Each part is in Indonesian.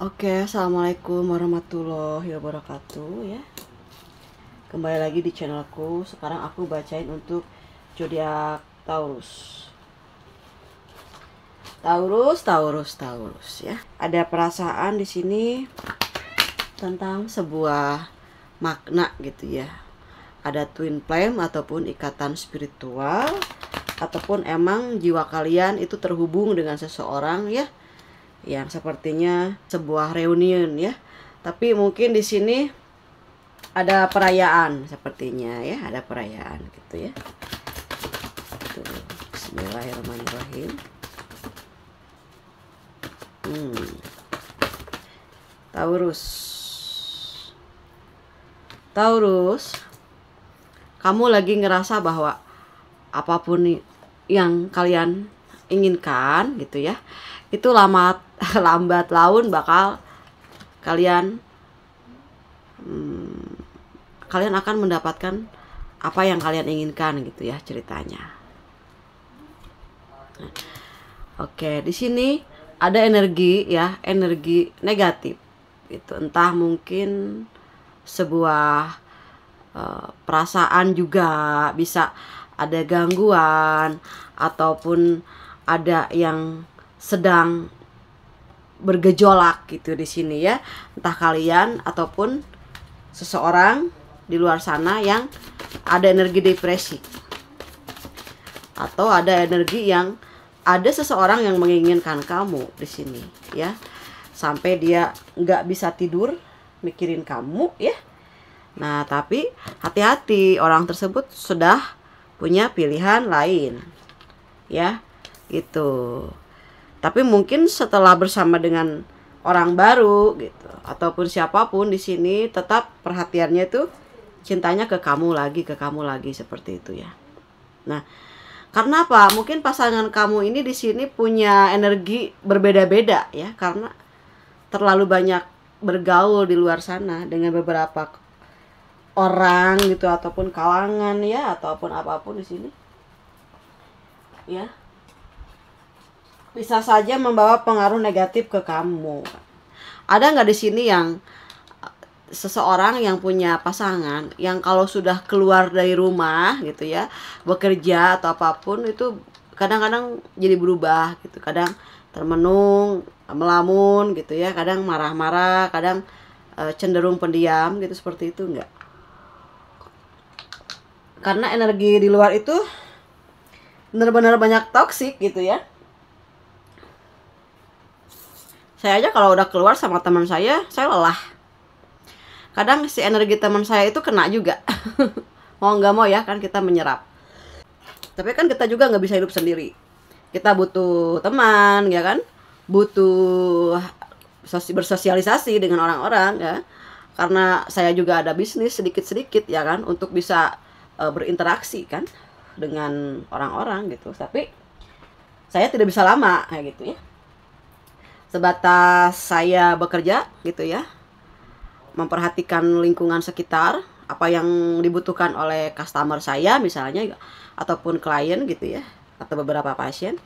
Oke, assalamualaikum warahmatullahi wabarakatuh ya. Kembali lagi di channelku. Sekarang aku bacain untuk zodiak Taurus. Taurus, Taurus, Taurus ya. Ada perasaan di sini tentang sebuah makna gitu ya. Ada twin flame ataupun ikatan spiritual ataupun emang jiwa kalian itu terhubung dengan seseorang ya yang sepertinya sebuah reunion ya. Tapi mungkin di sini ada perayaan sepertinya ya, ada perayaan gitu ya. Tuh. Bismillahirrahmanirrahim. Hmm. Taurus. Taurus, kamu lagi ngerasa bahwa apapun yang kalian inginkan gitu ya itu lama lambat laun bakal kalian hmm, kalian akan mendapatkan apa yang kalian inginkan gitu ya ceritanya. Oke, di sini ada energi ya, energi negatif. Itu entah mungkin sebuah uh, perasaan juga bisa ada gangguan ataupun ada yang sedang bergejolak gitu di sini ya. Entah kalian ataupun seseorang di luar sana yang ada energi depresi. Atau ada energi yang ada seseorang yang menginginkan kamu di sini ya. Sampai dia nggak bisa tidur mikirin kamu ya. Nah, tapi hati-hati orang tersebut sudah punya pilihan lain. Ya, gitu tapi mungkin setelah bersama dengan orang baru gitu ataupun siapapun di sini tetap perhatiannya itu cintanya ke kamu lagi ke kamu lagi seperti itu ya nah karena apa mungkin pasangan kamu ini di sini punya energi berbeda-beda ya karena terlalu banyak bergaul di luar sana dengan beberapa orang gitu ataupun kalangan ya ataupun apapun di sini ya bisa saja membawa pengaruh negatif ke kamu. Ada nggak di sini yang eh, seseorang yang punya pasangan yang kalau sudah keluar dari rumah gitu ya bekerja atau apapun itu kadang-kadang jadi berubah gitu kadang termenung melamun gitu ya kadang marah-marah kadang e, cenderung pendiam gitu seperti itu enggak karena energi di luar itu benar-benar banyak toksik gitu ya saya aja kalau udah keluar sama teman saya saya lelah kadang si energi teman saya itu kena juga mau nggak mau ya kan kita menyerap tapi kan kita juga nggak bisa hidup sendiri kita butuh teman ya kan butuh bersosialisasi dengan orang-orang ya karena saya juga ada bisnis sedikit-sedikit ya kan untuk bisa uh, berinteraksi kan dengan orang-orang gitu tapi saya tidak bisa lama kayak gitu ya sebatas saya bekerja gitu ya memperhatikan lingkungan sekitar apa yang dibutuhkan oleh customer saya misalnya ataupun klien gitu ya atau beberapa pasien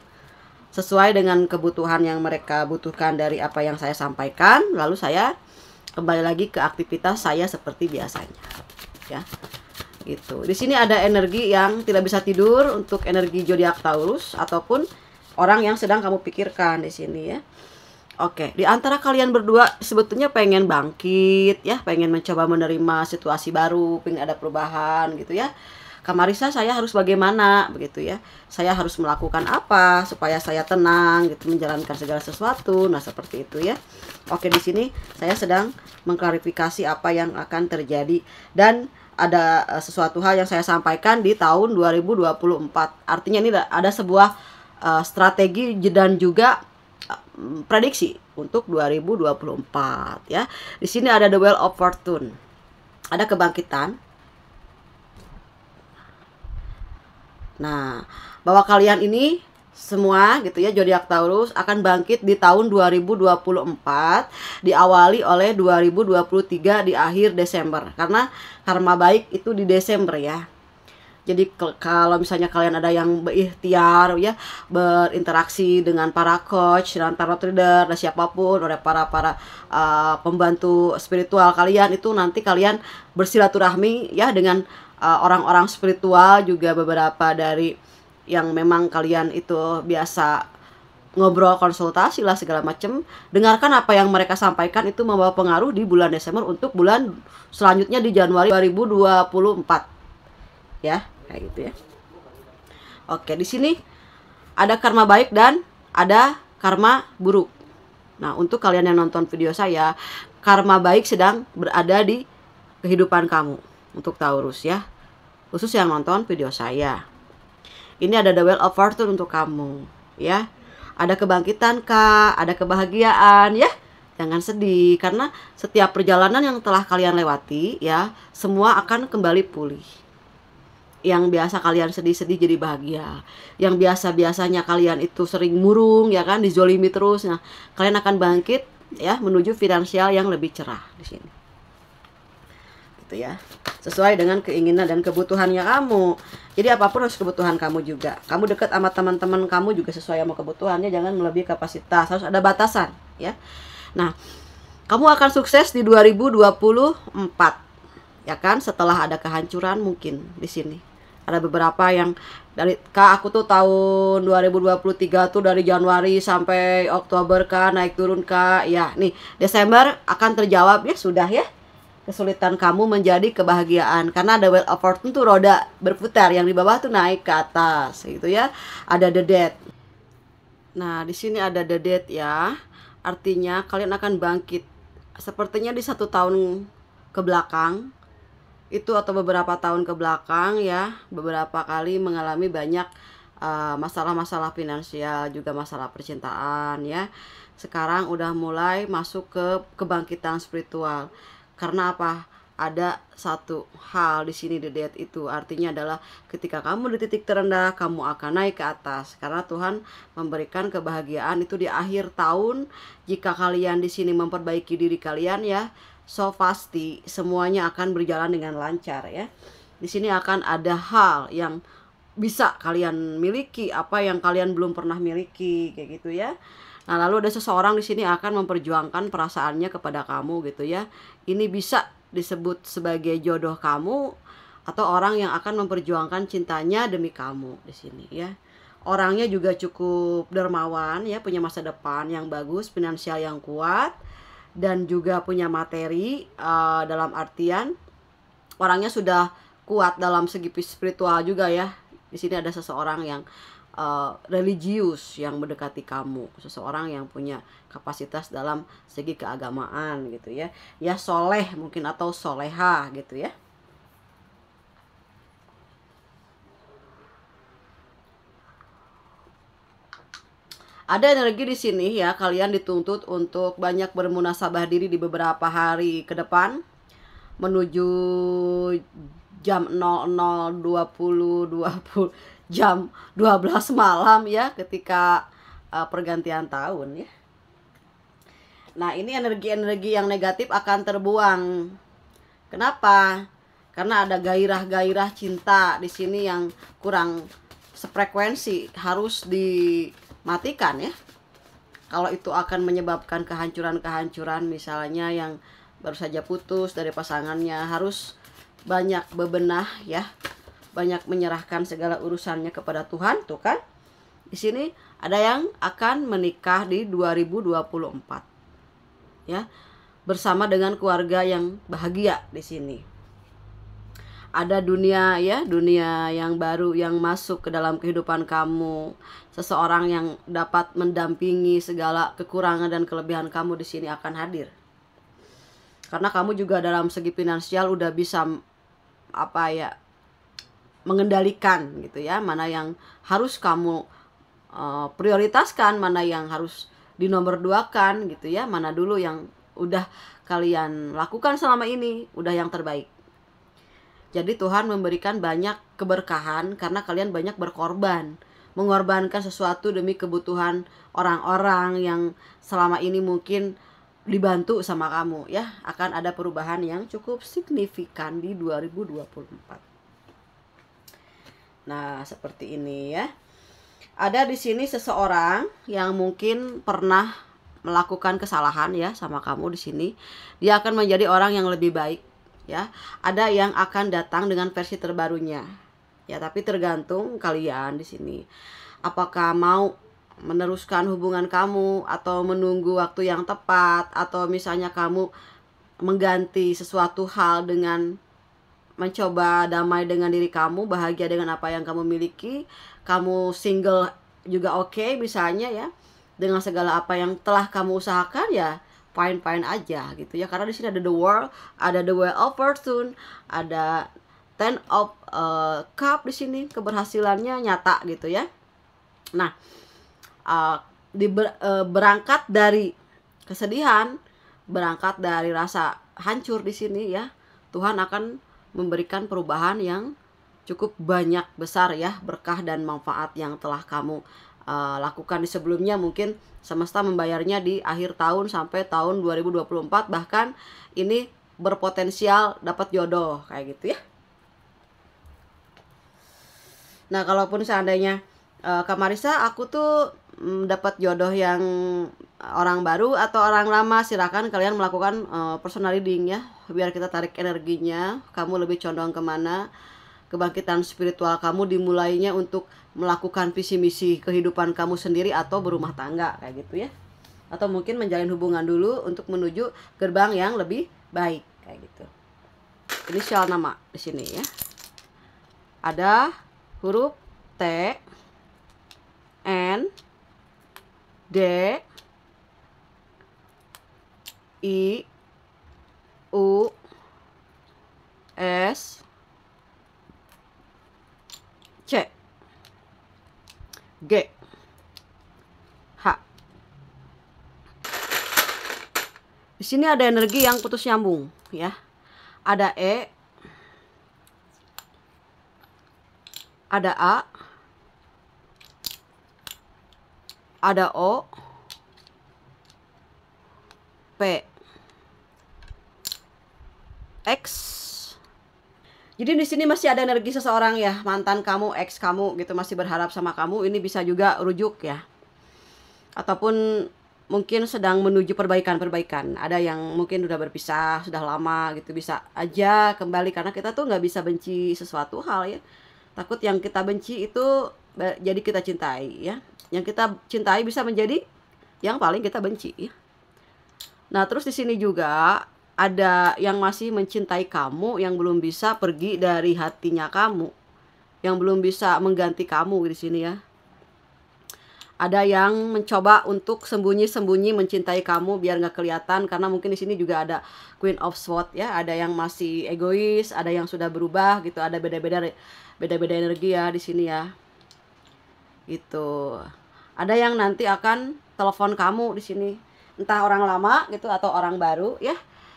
sesuai dengan kebutuhan yang mereka butuhkan dari apa yang saya sampaikan lalu saya kembali lagi ke aktivitas saya seperti biasanya ya gitu di sini ada energi yang tidak bisa tidur untuk energi zodiak Taurus ataupun orang yang sedang kamu pikirkan di sini ya Oke, di antara kalian berdua sebetulnya pengen bangkit ya, pengen mencoba menerima situasi baru, pengen ada perubahan gitu ya. Kamarisa saya harus bagaimana begitu ya. Saya harus melakukan apa supaya saya tenang gitu menjalankan segala sesuatu. Nah, seperti itu ya. Oke, di sini saya sedang mengklarifikasi apa yang akan terjadi dan ada eh, sesuatu hal yang saya sampaikan di tahun 2024. Artinya ini ada, ada sebuah uh, strategi dan juga prediksi untuk 2024 ya. Di sini ada the well of fortune. Ada kebangkitan. Nah, bahwa kalian ini semua gitu ya zodiak Taurus akan bangkit di tahun 2024 diawali oleh 2023 di akhir Desember karena karma baik itu di Desember ya jadi kalau misalnya kalian ada yang berikhtiar ya berinteraksi dengan para coach dan tarot reader dan siapapun oleh para para uh, pembantu spiritual kalian itu nanti kalian bersilaturahmi ya dengan eh, orang-orang uh, spiritual juga beberapa dari yang memang kalian itu biasa ngobrol konsultasi lah segala macam dengarkan apa yang mereka sampaikan itu membawa pengaruh di bulan Desember untuk bulan selanjutnya di Januari 2024 ya kayak gitu ya oke di sini ada karma baik dan ada karma buruk nah untuk kalian yang nonton video saya karma baik sedang berada di kehidupan kamu untuk Taurus ya khusus yang nonton video saya ini ada the wheel of fortune untuk kamu ya ada kebangkitan kak ada kebahagiaan ya jangan sedih karena setiap perjalanan yang telah kalian lewati ya semua akan kembali pulih yang biasa kalian sedih-sedih jadi bahagia yang biasa-biasanya kalian itu sering murung ya kan dizolimi terus nah kalian akan bangkit ya menuju finansial yang lebih cerah di sini gitu ya sesuai dengan keinginan dan kebutuhannya kamu jadi apapun harus kebutuhan kamu juga kamu dekat sama teman-teman kamu juga sesuai sama kebutuhannya jangan melebihi kapasitas harus ada batasan ya nah kamu akan sukses di 2024 ya kan setelah ada kehancuran mungkin di sini ada beberapa yang dari kak aku tuh tahun 2023 tuh dari Januari sampai Oktober kak naik turun kak ya nih Desember akan terjawab ya sudah ya kesulitan kamu menjadi kebahagiaan karena ada wheel of fortune tuh roda berputar yang di bawah tuh naik ke atas gitu ya ada the dead nah di sini ada the dead ya artinya kalian akan bangkit sepertinya di satu tahun ke belakang itu atau beberapa tahun ke belakang ya beberapa kali mengalami banyak eh, masalah-masalah uh, finansial juga masalah percintaan ya sekarang udah mulai masuk ke kebangkitan spiritual karena apa ada satu hal di sini di diet itu artinya adalah ketika kamu di titik terendah kamu akan naik ke atas karena Tuhan memberikan kebahagiaan itu di akhir tahun jika kalian di sini memperbaiki diri kalian ya so pasti semuanya akan berjalan dengan lancar ya. Di sini akan ada hal yang bisa kalian miliki, apa yang kalian belum pernah miliki kayak gitu ya. Nah, lalu ada seseorang di sini akan memperjuangkan perasaannya kepada kamu gitu ya. Ini bisa disebut sebagai jodoh kamu atau orang yang akan memperjuangkan cintanya demi kamu di sini ya. Orangnya juga cukup dermawan ya, punya masa depan yang bagus, finansial yang kuat dan juga punya materi uh, dalam artian orangnya sudah kuat dalam segi spiritual juga ya. Di sini ada seseorang yang uh, religius yang mendekati kamu, seseorang yang punya kapasitas dalam segi keagamaan gitu ya. Ya soleh mungkin atau soleha gitu ya. ada energi di sini ya kalian dituntut untuk banyak bermunasabah diri di beberapa hari ke depan menuju jam 00.20 20 jam 12 malam ya ketika uh, pergantian tahun ya. Nah, ini energi-energi yang negatif akan terbuang. Kenapa? Karena ada gairah-gairah cinta di sini yang kurang sefrekuensi, harus di matikan ya kalau itu akan menyebabkan kehancuran-kehancuran misalnya yang baru saja putus dari pasangannya harus banyak bebenah ya banyak menyerahkan segala urusannya kepada Tuhan tuh kan di sini ada yang akan menikah di 2024 ya bersama dengan keluarga yang bahagia di sini ada dunia ya dunia yang baru yang masuk ke dalam kehidupan kamu seseorang yang dapat mendampingi segala kekurangan dan kelebihan kamu di sini akan hadir karena kamu juga dalam segi finansial udah bisa apa ya mengendalikan gitu ya mana yang harus kamu uh, prioritaskan mana yang harus dinomorduakan gitu ya mana dulu yang udah kalian lakukan selama ini udah yang terbaik jadi Tuhan memberikan banyak keberkahan karena kalian banyak berkorban, mengorbankan sesuatu demi kebutuhan orang-orang yang selama ini mungkin dibantu sama kamu ya. Akan ada perubahan yang cukup signifikan di 2024. Nah, seperti ini ya. Ada di sini seseorang yang mungkin pernah melakukan kesalahan ya sama kamu di sini. Dia akan menjadi orang yang lebih baik ya. Ada yang akan datang dengan versi terbarunya. Ya, tapi tergantung kalian di sini. Apakah mau meneruskan hubungan kamu atau menunggu waktu yang tepat atau misalnya kamu mengganti sesuatu hal dengan mencoba damai dengan diri kamu, bahagia dengan apa yang kamu miliki, kamu single juga oke okay, misalnya ya. Dengan segala apa yang telah kamu usahakan ya, fine-fine aja gitu ya karena di sini ada the world, ada the way of fortune, ada ten of uh, cup di sini keberhasilannya nyata gitu ya. Nah, uh, di ber, uh, berangkat dari kesedihan, berangkat dari rasa hancur di sini ya, Tuhan akan memberikan perubahan yang cukup banyak besar ya berkah dan manfaat yang telah kamu Eh, lakukan di sebelumnya mungkin semesta membayarnya di akhir tahun sampai tahun 2024 bahkan ini berpotensial dapat jodoh kayak gitu ya. Nah, kalaupun seandainya uh, Kak Marisa aku tuh mm, dapat jodoh yang orang baru atau orang lama, silahkan kalian melakukan uh, personal reading ya biar kita tarik energinya, kamu lebih condong kemana kebangkitan spiritual kamu dimulainya untuk melakukan visi misi kehidupan kamu sendiri atau berumah tangga kayak gitu ya atau mungkin menjalin hubungan dulu untuk menuju gerbang yang lebih baik kayak gitu ini inisial nama di sini ya ada huruf T N D I sini ada energi yang putus nyambung, ya. Ada E, ada A, ada O, P, X. Jadi di sini masih ada energi seseorang ya, mantan kamu, ex kamu gitu masih berharap sama kamu, ini bisa juga rujuk ya. Ataupun mungkin sedang menuju perbaikan-perbaikan. Ada yang mungkin sudah berpisah, sudah lama gitu bisa aja kembali karena kita tuh nggak bisa benci sesuatu hal ya. Takut yang kita benci itu jadi kita cintai ya. Yang kita cintai bisa menjadi yang paling kita benci ya. Nah, terus di sini juga ada yang masih mencintai kamu yang belum bisa pergi dari hatinya kamu. Yang belum bisa mengganti kamu di sini ya ada yang mencoba untuk sembunyi-sembunyi mencintai kamu biar nggak kelihatan karena mungkin di sini juga ada Queen of Swords ya, ada yang masih egois, ada yang sudah berubah gitu, ada beda-beda beda-beda energi ya di sini ya. Gitu. Ada yang nanti akan telepon kamu di sini, entah orang lama gitu atau orang baru ya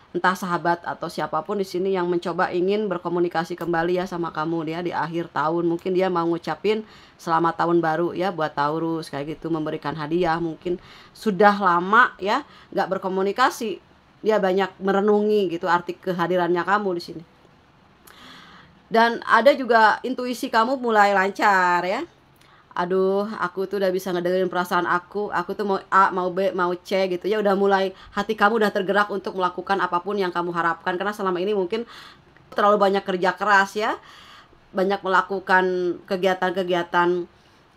entah sahabat atau siapapun di sini yang mencoba ingin berkomunikasi kembali ya sama kamu dia di akhir tahun mungkin dia mau ngucapin selamat tahun baru ya buat Taurus kayak gitu memberikan hadiah mungkin sudah lama ya nggak berkomunikasi dia banyak merenungi gitu arti kehadirannya kamu di sini dan ada juga intuisi kamu mulai lancar ya aduh aku tuh udah bisa ngedengerin perasaan aku aku tuh mau A mau B mau C gitu ya udah mulai hati kamu udah tergerak untuk melakukan apapun yang kamu harapkan karena selama ini mungkin terlalu banyak kerja keras ya banyak melakukan kegiatan-kegiatan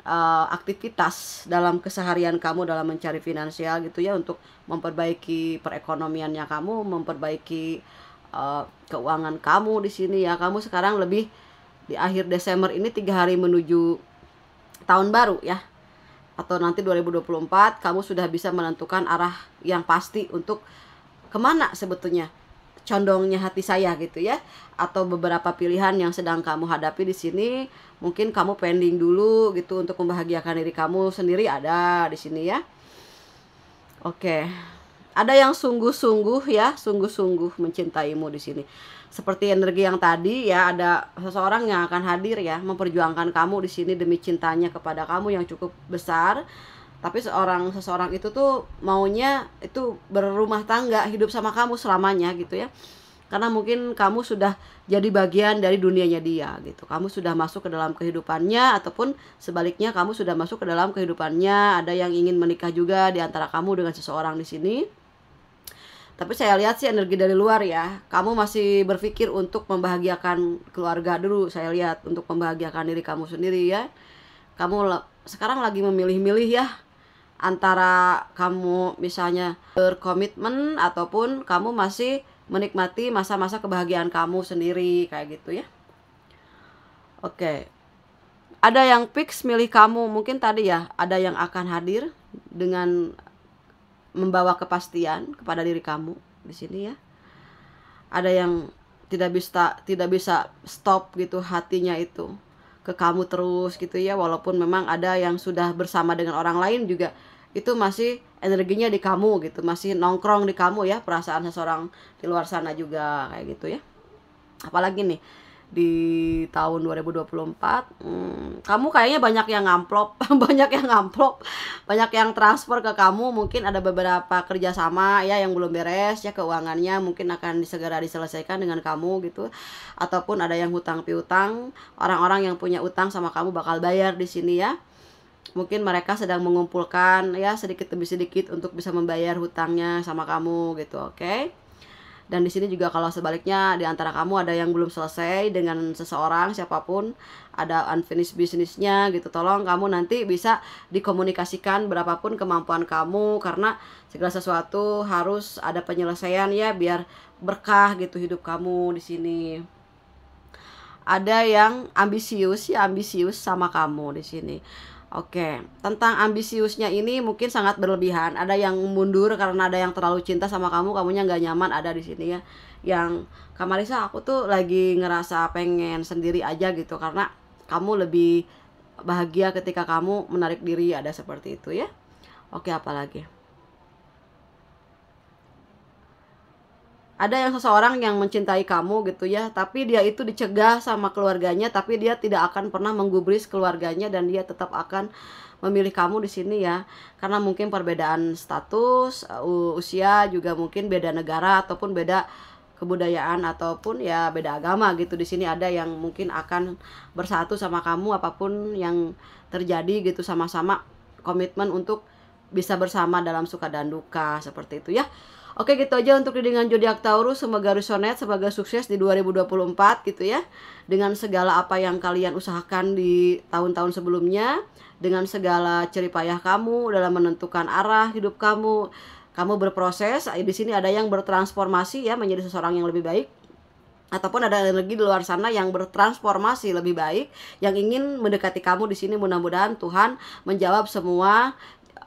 uh, aktivitas dalam keseharian kamu dalam mencari finansial gitu ya untuk memperbaiki perekonomiannya kamu memperbaiki uh, keuangan kamu di sini ya kamu sekarang lebih di akhir Desember ini tiga hari menuju tahun baru ya atau nanti 2024 kamu sudah bisa menentukan arah yang pasti untuk kemana sebetulnya condongnya hati saya gitu ya atau beberapa pilihan yang sedang kamu hadapi di sini mungkin kamu pending dulu gitu untuk membahagiakan diri kamu sendiri ada di sini ya oke okay ada yang sungguh-sungguh ya, sungguh-sungguh mencintaimu di sini. Seperti energi yang tadi ya, ada seseorang yang akan hadir ya, memperjuangkan kamu di sini demi cintanya kepada kamu yang cukup besar. Tapi seorang seseorang itu tuh maunya itu berumah tangga, hidup sama kamu selamanya gitu ya. Karena mungkin kamu sudah jadi bagian dari dunianya dia gitu. Kamu sudah masuk ke dalam kehidupannya ataupun sebaliknya kamu sudah masuk ke dalam kehidupannya. Ada yang ingin menikah juga di antara kamu dengan seseorang di sini tapi saya lihat sih energi dari luar ya. Kamu masih berpikir untuk membahagiakan keluarga dulu. Saya lihat untuk membahagiakan diri kamu sendiri ya. Kamu sekarang lagi memilih-milih ya antara kamu misalnya berkomitmen ataupun kamu masih menikmati masa-masa kebahagiaan kamu sendiri kayak gitu ya. Oke. Ada yang fix milih kamu, mungkin tadi ya, ada yang akan hadir dengan membawa kepastian kepada diri kamu di sini ya. Ada yang tidak bisa tidak bisa stop gitu hatinya itu ke kamu terus gitu ya walaupun memang ada yang sudah bersama dengan orang lain juga itu masih energinya di kamu gitu masih nongkrong di kamu ya perasaan seseorang di luar sana juga kayak gitu ya apalagi nih di tahun 2024 hmm, kamu kayaknya banyak yang ngamplop banyak yang ngamplop banyak yang transfer ke kamu mungkin ada beberapa kerjasama ya yang belum beres ya keuangannya mungkin akan segera diselesaikan dengan kamu gitu ataupun ada yang hutang piutang orang-orang yang punya utang sama kamu bakal bayar di sini ya mungkin mereka sedang mengumpulkan ya sedikit demi sedikit untuk bisa membayar hutangnya sama kamu gitu oke okay? Dan di sini juga kalau sebaliknya di antara kamu ada yang belum selesai dengan seseorang siapapun, ada unfinished bisnisnya gitu. Tolong kamu nanti bisa dikomunikasikan berapapun kemampuan kamu karena segala sesuatu harus ada penyelesaian ya biar berkah gitu hidup kamu di sini ada yang ambisius ya ambisius sama kamu di sini Oke, tentang ambisiusnya ini mungkin sangat berlebihan. Ada yang mundur karena ada yang terlalu cinta sama kamu, kamunya nggak nyaman ada di sini ya. Yang Kamarisa aku tuh lagi ngerasa pengen sendiri aja gitu karena kamu lebih bahagia ketika kamu menarik diri ada seperti itu ya. Oke, apalagi? ada yang seseorang yang mencintai kamu gitu ya tapi dia itu dicegah sama keluarganya tapi dia tidak akan pernah menggubris keluarganya dan dia tetap akan memilih kamu di sini ya karena mungkin perbedaan status eh, usia juga mungkin beda negara ataupun beda kebudayaan ataupun ya beda agama gitu di sini ada yang mungkin akan bersatu sama kamu apapun yang terjadi gitu sama-sama komitmen untuk bisa bersama dalam suka dan duka seperti itu ya Oke gitu aja untuk dengan zodiak Taurus semoga Rusonet semoga sukses di 2024 gitu ya. Dengan segala apa yang kalian usahakan di tahun-tahun sebelumnya, dengan segala ceripayah kamu dalam menentukan arah hidup kamu, kamu berproses. Eh, di sini ada yang bertransformasi ya menjadi seseorang yang lebih baik ataupun ada energi di luar sana yang bertransformasi lebih baik yang ingin mendekati kamu di sini mudah-mudahan Tuhan menjawab semua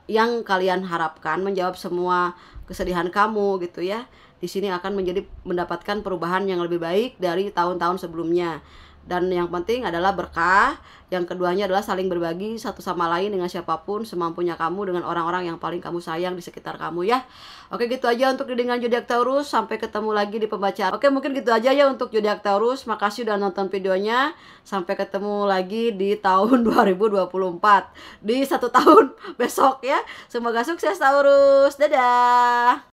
yang kalian harapkan menjawab semua kesedihan kamu gitu ya. Di sini akan menjadi mendapatkan perubahan yang lebih baik dari tahun-tahun sebelumnya dan yang penting adalah berkah yang keduanya adalah saling berbagi satu sama lain dengan siapapun semampunya kamu dengan orang-orang yang paling kamu sayang di sekitar kamu ya oke gitu aja untuk dengan Jodiak Taurus sampai ketemu lagi di pembacaan oke mungkin gitu aja ya untuk Jodiak Taurus makasih udah nonton videonya sampai ketemu lagi di tahun 2024 di satu tahun besok ya semoga sukses Taurus dadah